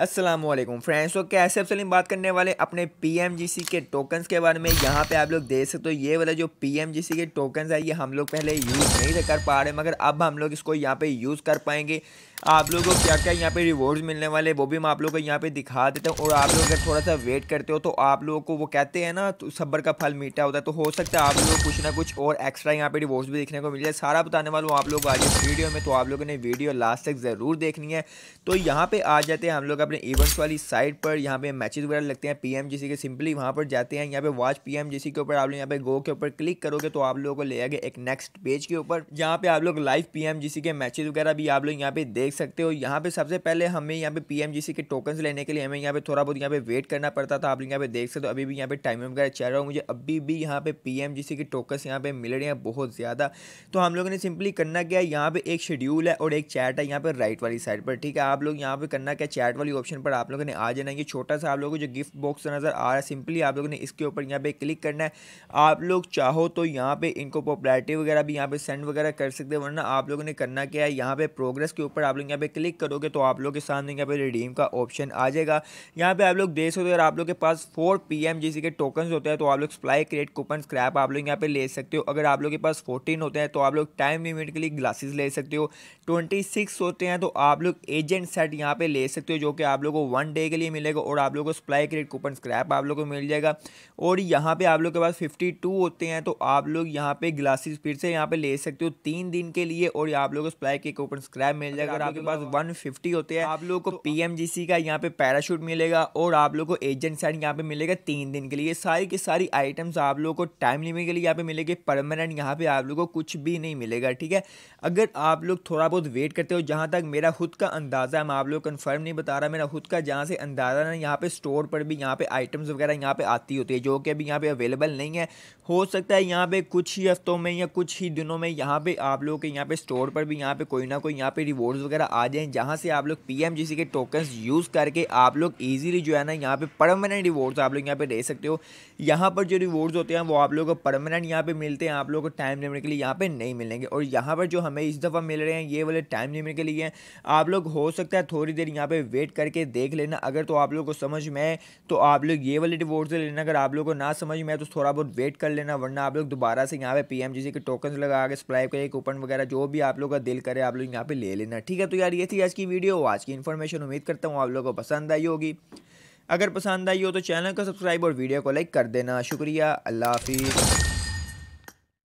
Aslam friends तो कैसे सलीम बात करने वाले अपने सी के टोकन्स के बारे में यहाँ पे आप लोग देख सकते हो तो ये वाला जो सी के टोकन्स है ये हम लोग पहले यूज़ नहीं कर पा रहे मगर अब हम लोग इसको यहाँ पे यूज़ कर पाएंगे आप लोगों को क्या क्या यहाँ पे रिवॉर्ड्स मिलने वाले वो भी मैं आप लोगों को यहाँ पे दिखा देता हूँ और आप लोग अगर थोड़ा सा वेट करते हो तो आप लोगों को वो कहते हैं ना तो सब्र का फल मीठा होता है तो हो सकता है आप लोगों को कुछ ना कुछ और एक्स्ट्रा यहाँ पे रिवॉर्ड्स भी देखने को मिल जाए सारा बताने वाला हूँ आप लोग आज इस वीडियो में तो आप लोगों ने वीडियो लास्ट तक ज़रूर देखनी है तो यहाँ पर आ जाते हैं हम लोग अब अपने इवेंट्स वाली साइट पर यहाँ पे मैचेस वगैरह लगते हैं पीएमजीसी के सिंपली वहाँ पर जाते हैं यहाँ पे वॉच पीएमजीसी के ऊपर आप लोग यहाँ पे गो के ऊपर क्लिक करोगे तो आप लोगों को ले आगे एक नेक्स्ट पेज के ऊपर जहाँ पे आप लोग लाइव पीएमजीसी के मैचेज वगैरह भी आप लोग यहाँ पे देख सकते हो यहाँ पे सबसे पहले हमें यहाँ पे पीएमजीसी के टोकन लेने के लिए हमें यहाँ पे थोड़ा बहुत यहाँ पे वेट करना पड़ता था आप लोग यहाँ पे देख सकते हो अभी भी यहाँ पे टाइम वगैरह चल रहा हो मुझे अभी भी यहाँ पे पीएमजीसी के टोकन यहाँ पे मिल रहे हैं बहुत ज़्यादा तो हम लोगों ने सिंपली करना क्या है यहाँ पे एक शेड्यूल है और एक चैट है यहाँ पे राइट वाली साइड पर ठीक है आप लोग यहाँ पे करना क्या चैट वाली ऑप्शन पर आप लोगों ने आ जाना ये छोटा सा आप लोगों को जो गिफ्ट बॉक्स नज़र आ रहा है सिंपली आप लोगों ने इसके ऊपर यहाँ पे क्लिक करना है आप लोग चाहो तो यहाँ पे इनको पॉपुलरिटी वगैरह भी यहाँ पे सेंड वगैरह कर सकते हैं वरना आप लोगों ने करना क्या है यहाँ पे प्रोग्रेस के ऊपर आप लोग यहाँ पे क्लिक करोगे तो आप लोग के सामने यहाँ पे रिडीम का ऑप्शन आ जाएगा यहाँ पे आप लोग देख सकते हो अगर आप लोग के पास फोर पी एम जैसे के टोकन होते हैं तो आप लोग स्प्लाई क्रिएट कूपन स्क्रैप आप लोग यहाँ पे ले सकते हो अगर आप लोग के पास फोर्टीन होते हैं तो आप लोग टाइम लिमिट के लिए ग्लासेस ले सकते हो ट्वेंटी सिक्स होते हैं तो आप लोग एजेंट सेट यहाँ पे ले सकते हो जो कि आप लोगों को वन डे के लिए मिलेगा और आप लोगों को सप्लाई क्रेड कूपन स्क्रैप आप लोगों को मिल जाएगा और यहाँ पे आप लोग के पास फिफ्टी टू होते हैं तो आप लोग यहाँ पे ग्लासेस फिर से यहाँ पे ले सकते हो तीन दिन के लिए और आप लोगों को सप्लाई के कूपन स्क्रैप मिल जाएगा और आपके पास वन होते हैं आप लोग को पी का यहाँ पे पैराशूट मिलेगा और आप लोग को एजेंट साइड यहाँ पे मिलेगा तीन दिन के लिए सारी की सारी आइटम्स आप लोग को टाइम लिमिट के लिए यहाँ पे मिलेगी परमानेंट यहाँ पे आप लोग को कुछ भी नहीं मिलेगा ठीक है अगर आप लोग थोड़ा बहुत वेट करते हो जहां तक मेरा खुद का अंदाज़ा है मैं आप लोग कंफर्म नहीं बता रहा में खुद का जहाँ से अंदाज़ा ना यहाँ पे स्टोर पर भी यहाँ पे आइटम्स वगैरह यहाँ पे आती होती है जो कि अभी यहाँ पे अवेलेबल नहीं है हो सकता है यहाँ पे कुछ ही हफ्तों में या कुछ ही दिनों में यहाँ पे आप लोगों के यहाँ पे स्टोर पर भी यहाँ पे कोई ना कोई यहाँ पे रिवॉर्ड्स वगैरह आ जाएँ जहाँ से आप लोग पी के टोकन यूज़ करके आप लोग ईजिली जो है ना यहाँ पर परमानेंट रिवॉर्ड्स आप लोग यहाँ पर दे सकते हो यहाँ पर जो रिवॉर्ड्स होते हैं वो आप लोग को परमानेंट यहाँ पर मिलते हैं आप लोग को टाइम लिमिट के लिए यहाँ पर नहीं मिलेंगे और यहाँ पर जो हमें इस दफ़ा मिल रहे हैं ये वाले टाइम लिमिट के लिए आप लोग हो सकता है थोड़ी देर यहाँ पर वेट करके देख लेना अगर तो आप लोग को समझ में आए तो आप लोग ये वाले से लेना अगर आप लोग को ना समझ में आए तो थोड़ा बहुत वेट कर लेना वरना आप लोग दोबारा से यहाँ पे जी के टोकन लगा के स्प्राइब करिए कूपन वगैरह जो भी आप लोग का दिल करे आप लोग यहाँ पे ले लेना ठीक है तो यार ये थी आज की वीडियो आज की इन्फॉर्मेशन उम्मीद करता हूँ आप लोग को पसंद आई होगी अगर पसंद आई हो तो चैनल को सब्सक्राइब और वीडियो को लाइक कर देना शुक्रिया अल्लाह हाफिज़